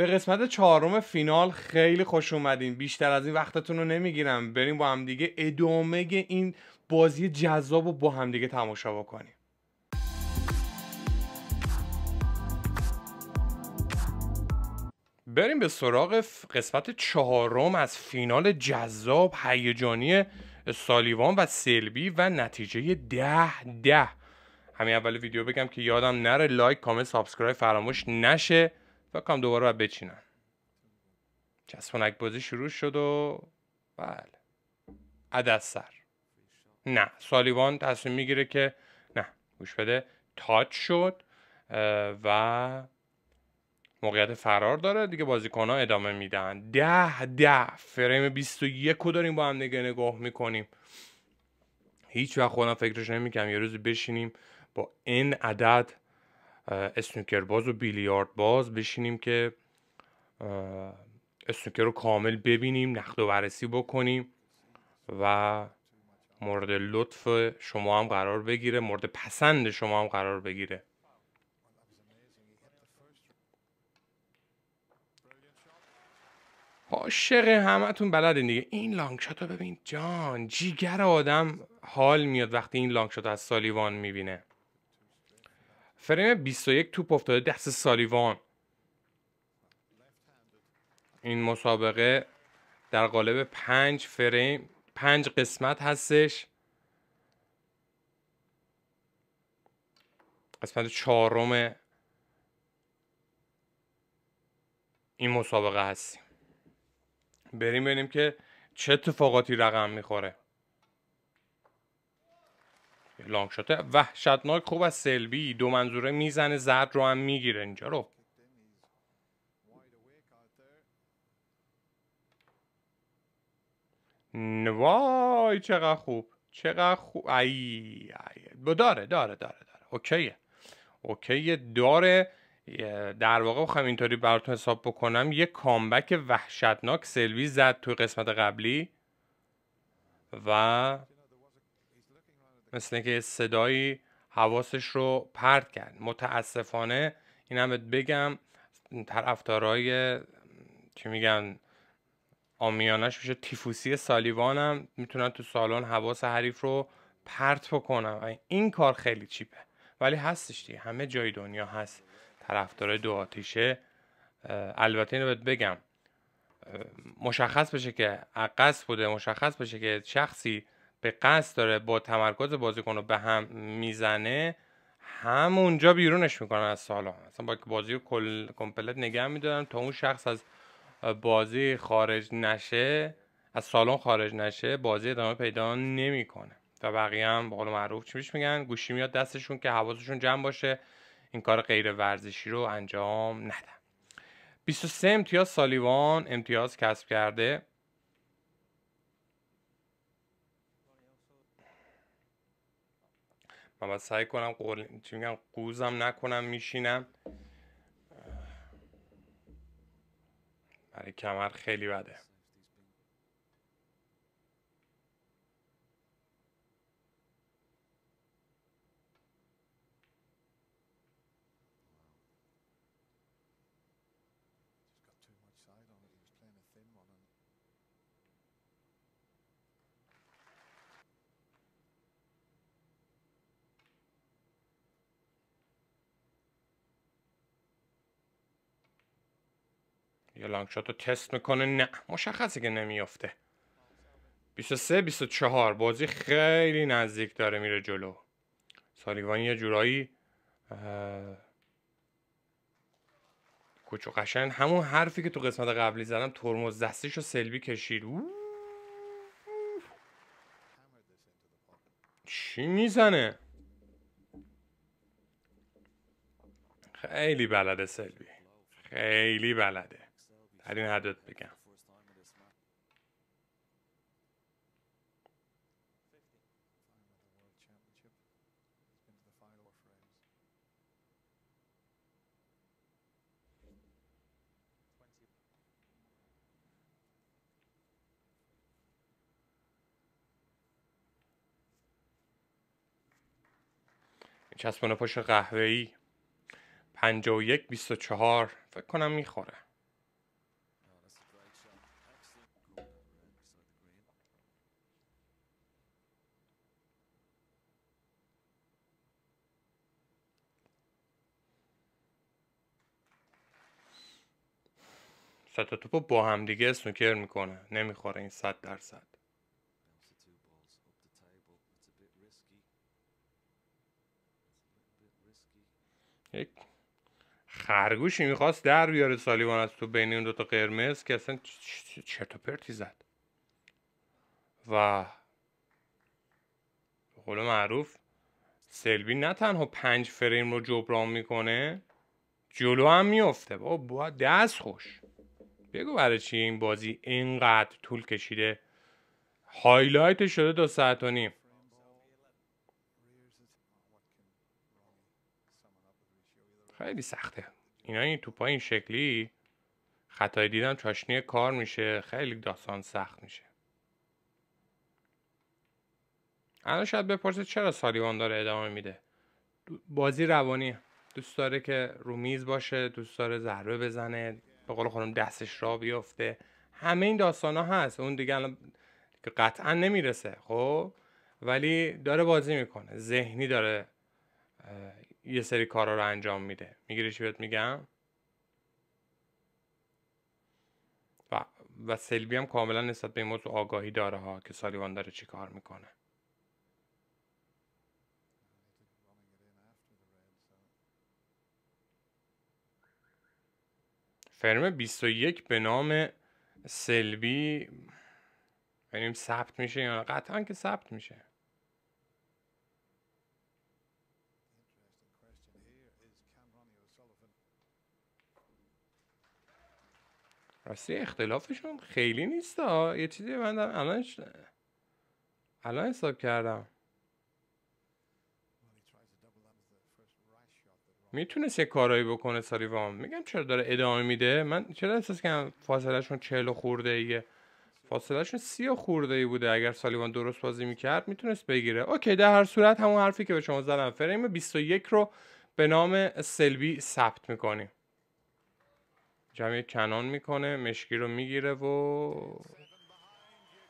به قسمت چهارم فینال خیلی خوش اومدین بیشتر از این وقتتون رو نمیگیرم بریم با همدیگه ادامه این بازی جذاب رو با همدیگه تماشا بکنیم بریم به سراغ قسمت چهارم از فینال جذاب هیجانی سالیوان و سلبی و نتیجه ده ده همین اول ویدیو بگم که یادم نره لایک کامنت سابسکرایب فراموش نشه کنم دوباره باید بچینن چسبونک بازی شروع شد و بله عدس سر نه سالیوان تصمیم میگیره که نه گوش بده تاچ شد و موقعیت فرار داره دیگه بازیکن ها ادامه میدن ده ده فریم 21 رو داریم با هم نگه نگاه میکنیم هیچ وقت خودم فکرش نمیکنم یه روز بشینیم با این عدد اسنوکر باز و بیلیارد باز بشینیم که اسنوکر رو کامل ببینیم نقد و بررسی بکنیم و مورد لطف شما هم قرار بگیره مورد پسند شما هم قرار بگیره عاشق همتون بلدین دیگه این لانگ شات رو ببین جان جیگر آدم حال میاد وقتی این لانگ شات از سالیوان میبینه فریم 21 توپ افتاده دست سالیوان این مسابقه در قالب پنج فریم پنج قسمت هستش قسمت چهارم این مسابقه هستیم بریم ببینیم که چه اتفاقاتی رقم میخوره لانگ شاته وحشتناک خوب از سلبی دو منظوره میزنه زرد رو هم میگیره اینجا رو وای چقدر خوب چقدر خوب ای, ای. داره داره داره داره اوکیه اوکیه داره در واقع بخوام اینطوری براتون حساب بکنم یه کامبک وحشتناک سلوی زد توی قسمت قبلی و مثل اینکه صدایی حواسش رو پرت کرد متاسفانه این هم بگم طرفدارای چی میگن آمیانش میشه تیفوسی سالیوان هم میتونن تو سالن حواس حریف رو پرت بکنن این کار خیلی چیپه ولی هستش دیگه همه جای دنیا هست طرفدارای دو آتیشه البته اینو بهت بگم مشخص بشه که عقص بوده مشخص بشه که شخصی به قصد داره با تمرکز بازیکن رو به هم میزنه همونجا بیرونش میکنن از سالن اصلا با بازی رو کل کمپلت نگه میدارن تا اون شخص از بازی خارج نشه از سالن خارج نشه بازی ادامه پیدا نمیکنه و بقیه هم به معروف چی میگن گوشی میاد دستشون که حواسشون جمع باشه این کار غیر ورزشی رو انجام ندن 23 امتیاز سالیوان امتیاز کسب کرده من باید سعی کنم قول... چی میگم قوزم نکنم میشینم برای کمر خیلی بده یا لانگشات رو تست میکنه نه مشخصه که نمیافته 23 24 بازی خیلی نزدیک داره میره جلو سالیوان یه جورایی کوچو قشن همون حرفی که تو قسمت قبلی زدم ترمز دستش رو سلبی کشید چی میزنه خیلی بلده سلوی خیلی بلده هرین عدد بگم چسبونه پشت قهوه‌ای 51 24 فکر کنم میخوره ستا توپو با دیگه سنوکر میکنه نمیخوره این صد درصد یک خرگوشی میخواست در بیاره سالیوان از تو بین اون دوتا قرمز که اصلا چرت و پرتی زد و به قول معروف سلبی نه تنها پنج فریم رو جبران میکنه جلو هم میفته با باید دست خوش بگو برای چی این بازی اینقدر طول کشیده هایلایت شده دو ساعت و نیم خیلی سخته اینا این توپا این شکلی خطای دیدم چاشنی کار میشه خیلی داستان سخت میشه الان شاید بپرسید چرا سالیوان داره ادامه میده بازی روانی دوست داره که رومیز باشه دوست داره ضربه بزنه به قول خودم دستش را بیفته همه این داستان ها هست اون دیگه که قطعا نمیرسه خب ولی داره بازی میکنه ذهنی داره یه سری کارا رو انجام میده میگیری چی بهت میگم و, و سلبی هم کاملا نسبت به این موضوع آگاهی داره ها که سالیوان داره چی کار میکنه فرم 21 به نام سلبی ببینیم ثبت میشه یا قطعا که ثبت میشه راستی اختلافشون خیلی نیست ها یه چیزی من الان الان حساب کردم میتونست یه کارایی بکنه سالیوان میگم چرا داره ادامه میده من چرا احساس کردم فاصلهشون چهل خورده ایه فاصلهشون سی خورده ای بوده اگر سالیوان درست بازی میکرد میتونست بگیره اوکی در هر صورت همون حرفی که به شما زدم فریم 21 رو به نام سلبی ثبت میکنیم جمعی کنان میکنه مشکی رو میگیره و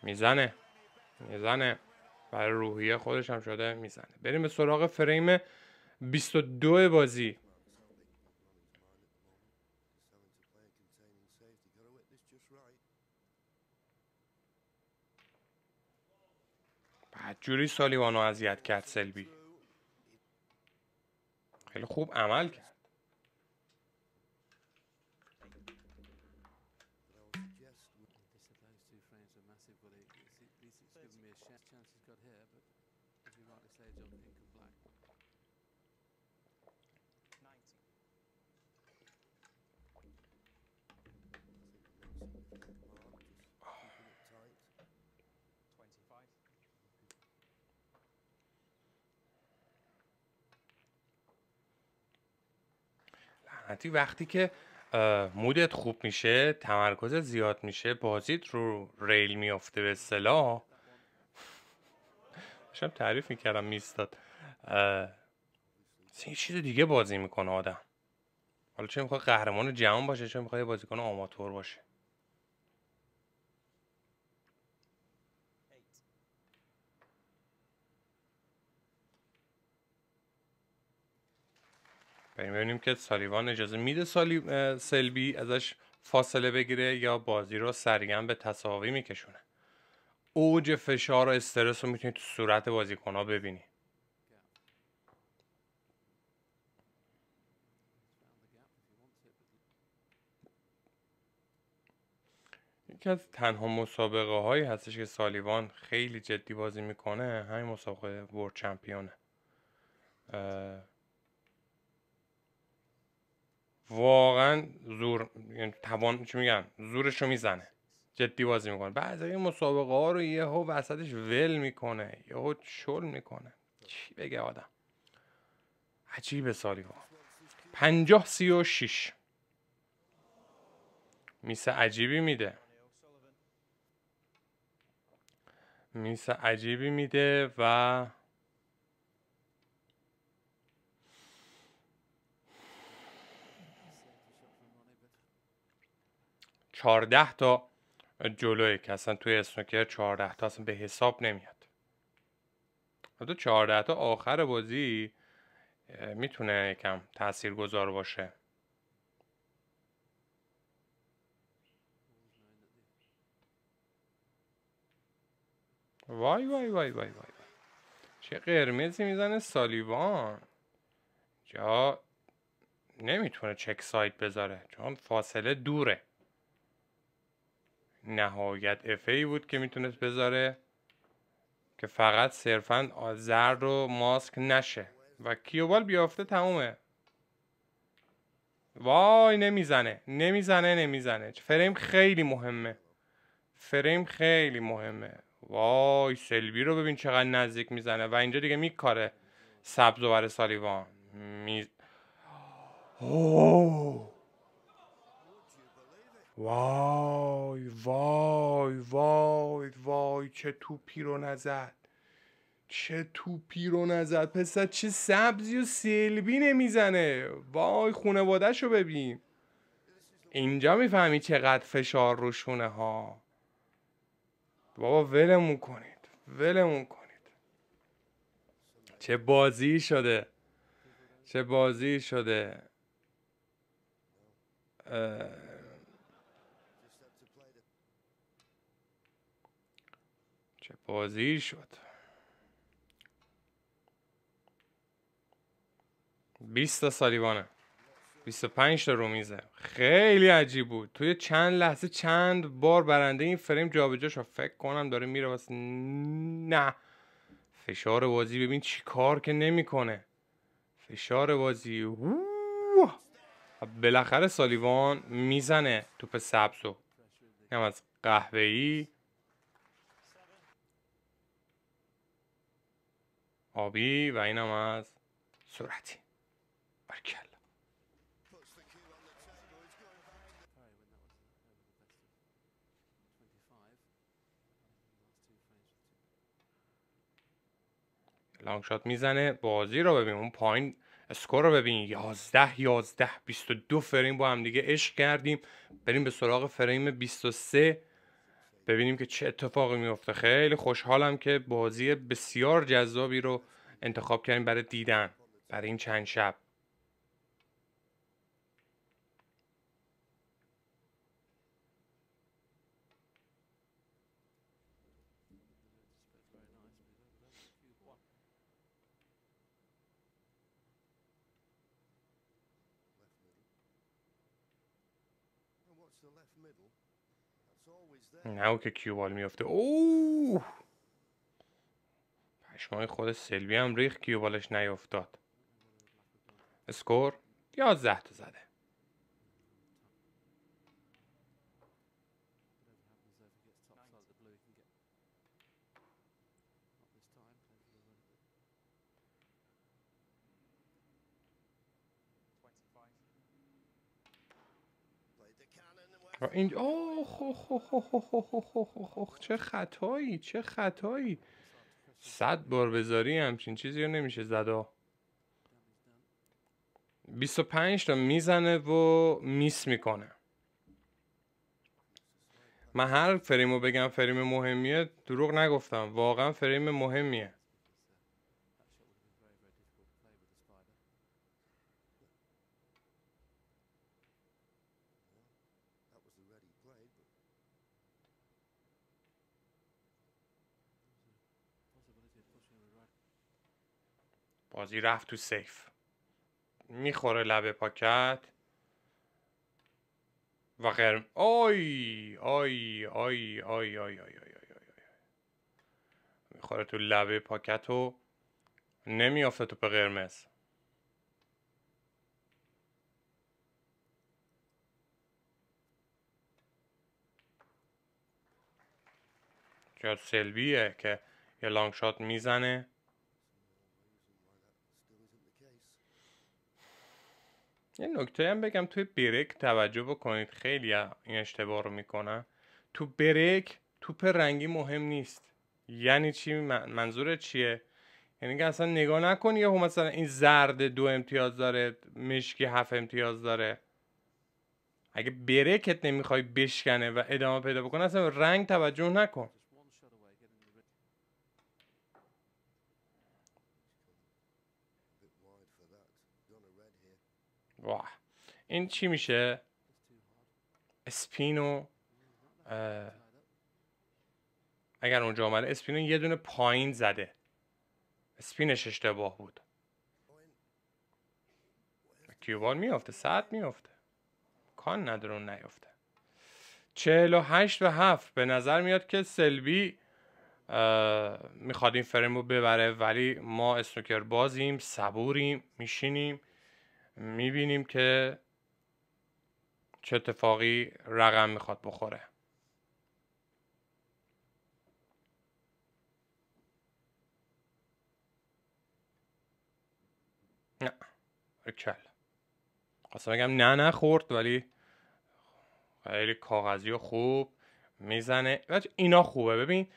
میزنه میزنه برای روحیه خودش هم شده میزنه بریم به سراغ فریم 22 بازی جوری سالیوانو اذیت کرد سلبی خیلی خوب عمل کرد لعنتی وقتی که مودت خوب میشه تمرکزت زیاد میشه بازیت رو ریل میافته به اصطلاح داشتم تعریف میکردم میستاد این چیز دیگه بازی میکنه آدم حالا چه میخواد قهرمان جمع باشه چه میخواد بازیکن آماتور باشه بریم ببینیم که سالیوان اجازه میده سالی... سلبی ازش فاصله بگیره یا بازی رو سریعاً به تصاوی میکشونه اوج فشار و استرس رو میتونید تو صورت بازیکن ها ببینی یکی از تنها مسابقه هایی هستش که سالیوان خیلی جدی بازی میکنه همین مسابقه ورد چمپیونه واقعا زور یعنی توان چی میگم زورشو میزنه جدی بازی میکنه بعضی این مسابقه ها رو یهو وسطش ول میکنه یهو چل میکنه چی بگه آدم عجیب سالی ها پنجاه سی و شیش میسه عجیبی میده میسه عجیبی میده و 14 تا جلوی که اصلا توی اسنوکر 14 تا اصلا به حساب نمیاد تو 14 تا آخر بازی میتونه یکم تأثیر گذار باشه وای وای وای وای وای چه قرمزی میزنه سالیوان جا نمیتونه چک سایت بذاره چون فاصله دوره نهایت ای بود که میتونست بذاره که فقط صرفا زرد رو ماسک نشه و کیوبال بیافته تمومه وای نمیزنه نمیزنه نمیزنه فریم خیلی مهمه فریم خیلی مهمه وای سلوی رو ببین چقدر نزدیک میزنه و اینجا دیگه میکاره سبز و سالیوان می... اوه. وای وای وای وای چه توپی رو نزد چه توپی رو نزد پسر چه سبزی و سلبی نمیزنه وای خونوادهش رو ببین اینجا میفهمی چقدر فشار روشونه ها بابا ولمون کنید ولمون کنید چه بازی شده چه بازی شده بازی شد 20 تا سالیوانه 25 تا رو خیلی عجیب بود توی چند لحظه چند بار برنده این فریم جابجا شد فکر کنم داره میره واسه نه فشار بازی ببین چی کار که نمیکنه فشار بازی بالاخره سالیوان میزنه توپ سبزو هم از ای آبی و اینم از صورتی برکل لانگ شات میزنه بازی رو ببین اون پایین اسکور رو ببین 11 11 22 فریم با هم دیگه عشق کردیم بریم به سراغ فریم 23 ببینیم که چه اتفاقی میفته خیلی خوشحالم که بازی بسیار جذابی رو انتخاب کردیم برای دیدن برای این چند شب نه که کیو بال میفته اوه پشمای خود سلوی هم ریخ کیو بالش نیفتاد اسکور یازده تا زده این اوه چه خطایی چه خطایی صد بار بذاری همچین چیزی رو نمیشه زدا 25 تا میزنه و میس میکنه من هر فریم رو بگم فریم مهمیه دروغ نگفتم واقعا فریم مهمیه بازی رفت تو سیف میخوره لبه پاکت و قرم آی آی آی آی آی آی میخوره تو لبه پاکت و نمیافته تو قرمز شاید سلبیه که یه لانگ شات میزنه یه نکته هم بگم توی بریک توجه بکنید خیلی این اشتباه رو میکنن تو بریک توپ رنگی مهم نیست یعنی چی منظور چیه یعنی که اصلا نگاه نکن یه مثلا این زرد دو امتیاز داره مشکی هفت امتیاز داره اگه برکت نمیخوای بشکنه و ادامه پیدا بکنه اصلا رنگ توجه نکن واه این چی میشه اسپینو اگر اونجا آمده اسپینو یه دونه پایین زده اسپینش اشتباه بود کیوبال میافته ساعت میافته کان نداره اون نیافته چهل و هشت و هفت به نظر میاد که سلبی میخواد این فریم رو ببره ولی ما اسنوکر بازیم صبوریم میشینیم میبینیم که چه اتفاقی رقم میخواد بخوره نه کل خواستم بگم نه نخورد ولی خیلی کاغذی و خوب میزنه اینا خوبه ببین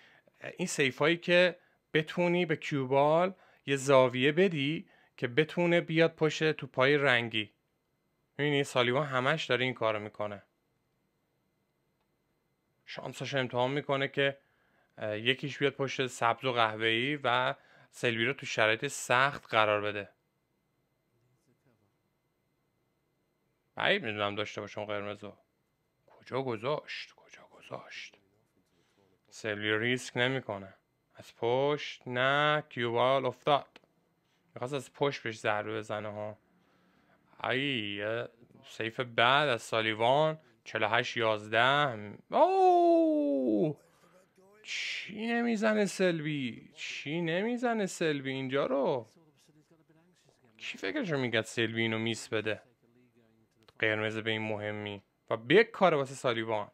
این سیفایی که بتونی به کیوبال یه زاویه بدی که بتونه بیاد پشت تو پای رنگی میبینی سالیوان همش داره این کارو میکنه شانسش امتحان میکنه که یکیش بیاد پشت سبز و قهوه‌ای و سلوی رو تو شرایط سخت قرار بده بعید میدونم داشته باشم قرمزو کجا گذاشت کجا گذاشت سلوی ریسک نمیکنه از پشت نه کیوبال افتاد میخواست از پشت بهش ضربه بزنه ها ای سیف بعد از سالیوان 48 11 او چی نمیزنه سلوی چی نمیزنه سلوی اینجا رو کی رو میگد سلوی اینو میس بده قرمز به این مهمی و بیک کار واسه سالیوان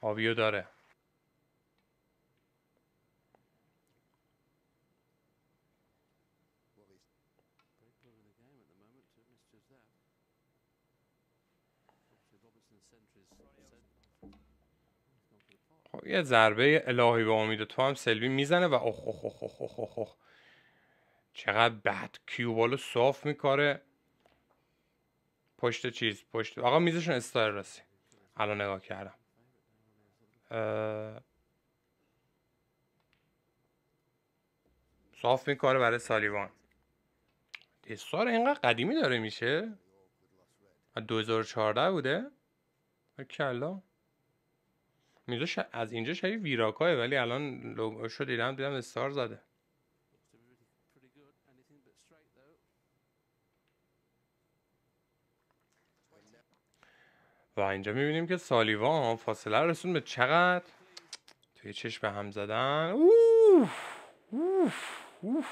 آبیو داره یه ضربه الهی به امید تو هم سلوی میزنه و اخ اخ اخ اخ اخ, اخ, چقدر بد کیوبالو صاف میکاره پشت چیز پشت آقا میزشون استار رسی الان نگاه کردم صاف میکاره برای سالیوان استار اینقدر قدیمی داره میشه 2014 بوده کلا میزا از اینجا شبیه ویراکای ولی الان لوگوشو دیدم دیدم استار زده و اینجا میبینیم که سالیوان فاصله رسون به چقدر توی چشم به هم زدن اوف اوف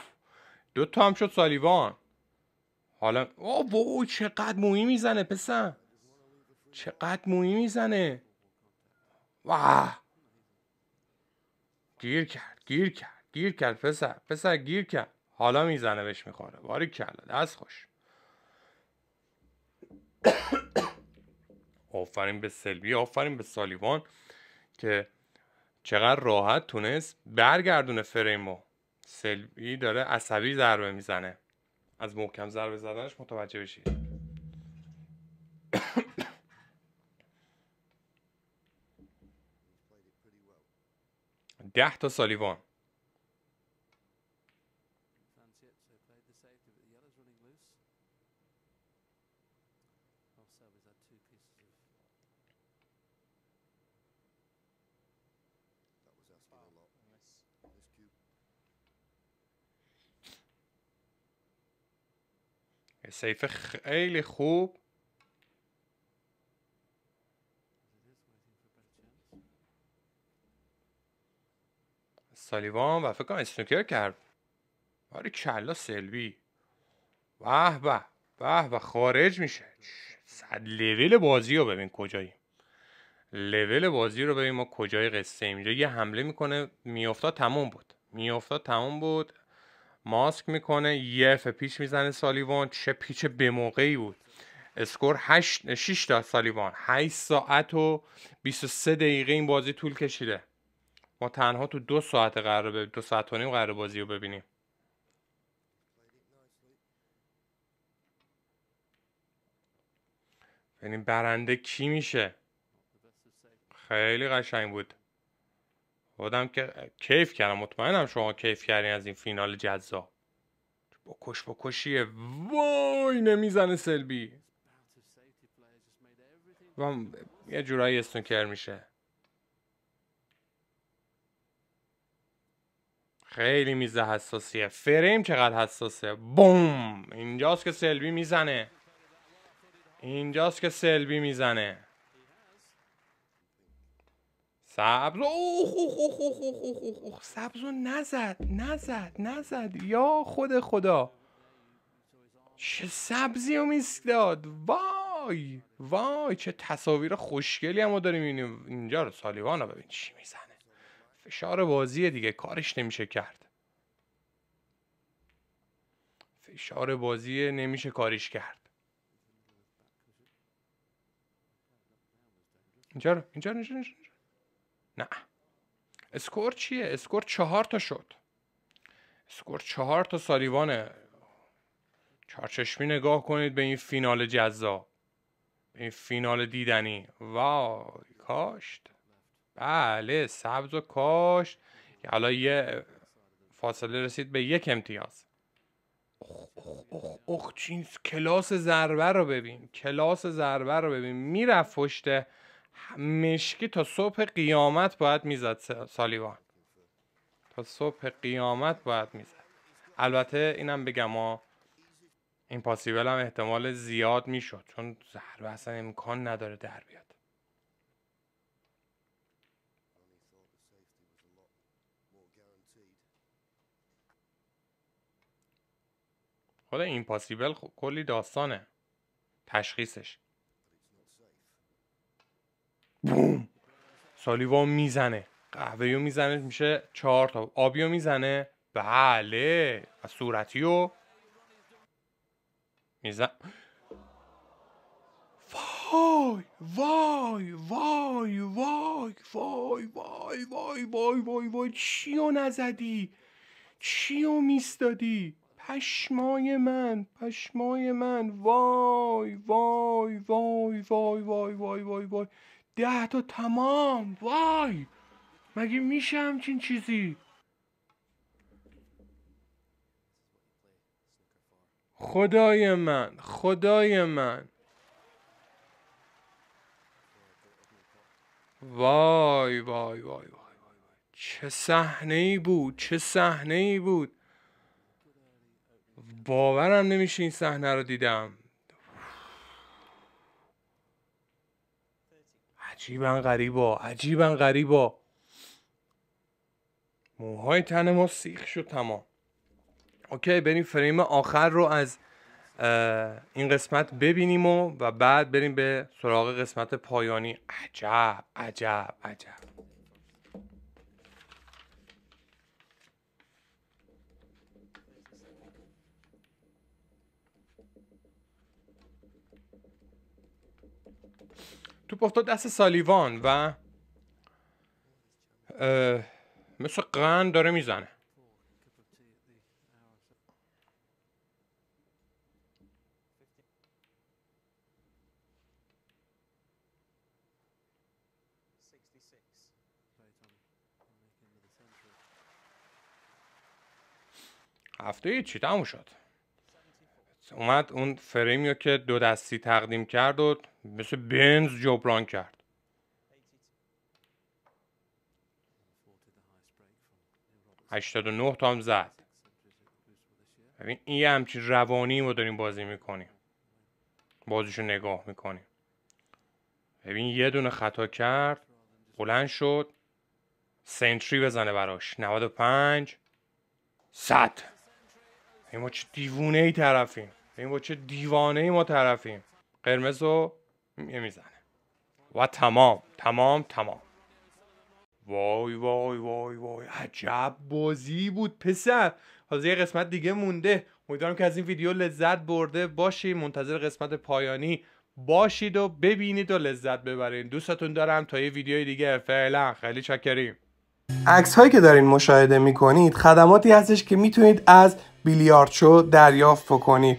دو تا هم شد سالیوان حالا او چقدر مویی میزنه پسر چقدر مویی میزنه و گیر کرد گیر کرد گیر کرد پسر پسر گیر کرد حالا میزنه بهش میخوره واری کلا دست خوش آفرین به سلوی آفرین به سالیوان که چقدر راحت تونست برگردونه فریمو سلوی داره عصبی ضربه میزنه از محکم ضربه زدنش متوجه بشید تحت ساليفان سيفخ آلي خوب سالیوان و فکر کنم اسنوکر کرد آره کلا سلوی به به به و خارج میشه صد لول بازی رو ببین کجایی لول بازی رو ببین ما کجای قصه اینجا یه حمله میکنه میافتاد تموم بود میافتاد تموم بود ماسک میکنه یه اف پیچ میزنه سالیوان چه پیچ به موقعی بود اسکور 8 6 تا سالیوان 8 ساعت و 23 دقیقه این بازی طول کشیده ما تنها تو دو ساعت قرار دو ساعت و نیم قرار بازی رو ببینیم ببینیم برنده کی میشه خیلی قشنگ بود خودم که کیف کردم مطمئنم شما کیف کردین از این فینال جذاب بکش بکشیه وای نمیزنه سلبی و یه جورایی استونکر میشه خیلی میز حساسیه فریم چقدر حساسه بوم اینجاست که سلبی میزنه اینجاست که سلبی میزنه سبز اوخ اوخ اوخ سبز نزد نزد نزد یا خود خدا چه سبزی رو میسداد وای وای چه تصاویر خوشگلی هم داریم اینجا رو سالیوان رو ببین چی میزن فشار بازی دیگه کارش نمیشه کرد فشار بازی نمیشه کارش کرد اینجا اینجا اینجا, نه اسکور چیه اسکور چهار تا شد اسکور چهار تا سالیوانه چارچشمی نگاه کنید به این فینال جذاب به این فینال دیدنی واو کاشت بله سبز و کاش حالا یه فاصله رسید به یک امتیاز اخ اخ کلاس ضربه رو ببین کلاس ضربه رو ببین میرفت پشت مشکی تا صبح قیامت باید میزد سالیوان تا صبح قیامت باید میزد البته اینم بگم ما این پاسیبل هم احتمال زیاد میشد چون ضربه اصلا امکان نداره در بیاد خود ایمپاسیبل کلی داستانه تشخیصش بوم سالیوا میزنه قهوه رو میزنه میشه چهار تا آبی میزنه بله و صورتی رو میزن وای وای وای وای وای وای وای وای وای وای چیو نزدی چیو میستادی پشمای من پشمای من وای وای وای وای وای وای وای وای ده تا تمام وای مگه میشه همچین چیزی خدای من خدای من وای وای وای وای, وای. چه صحنه ای بود چه صحنه ای بود باورم نمیشه این صحنه رو دیدم عجیبا غریبا عجیبا غریبا موهای تن ما سیخ شد تمام اوکی بریم فریم آخر رو از این قسمت ببینیم و, و بعد بریم به سراغ قسمت پایانی عجب عجب عجب توپ افتاد دست سالیوان و مثل قند داره میزنه هفته چی تموم شد اومد اون فریمیو که دو دستی تقدیم کرد و مثل بنز جبران کرد هشتاد و نه تا هم زد ببین این همچین روانی ما داریم بازی میکنیم بازیشو نگاه میکنیم ببین یه دونه خطا کرد بلند شد سنتری بزنه براش 95 100 ما چه دیوونه ای طرفیم این با چه دیوانه ای ما طرفیم قرمز رو میزنه و تمام تمام تمام وای وای وای وای عجب بازی بود پسر حاضر یه قسمت دیگه مونده امیدوارم که از این ویدیو لذت برده باشی منتظر قسمت پایانی باشید و ببینید و لذت ببرید دوستتون دارم تا یه ویدیو دیگه فعلا خیلی چکریم عکس هایی که دارین مشاهده میکنید خدماتی هستش که میتونید از شو دریافت بکنید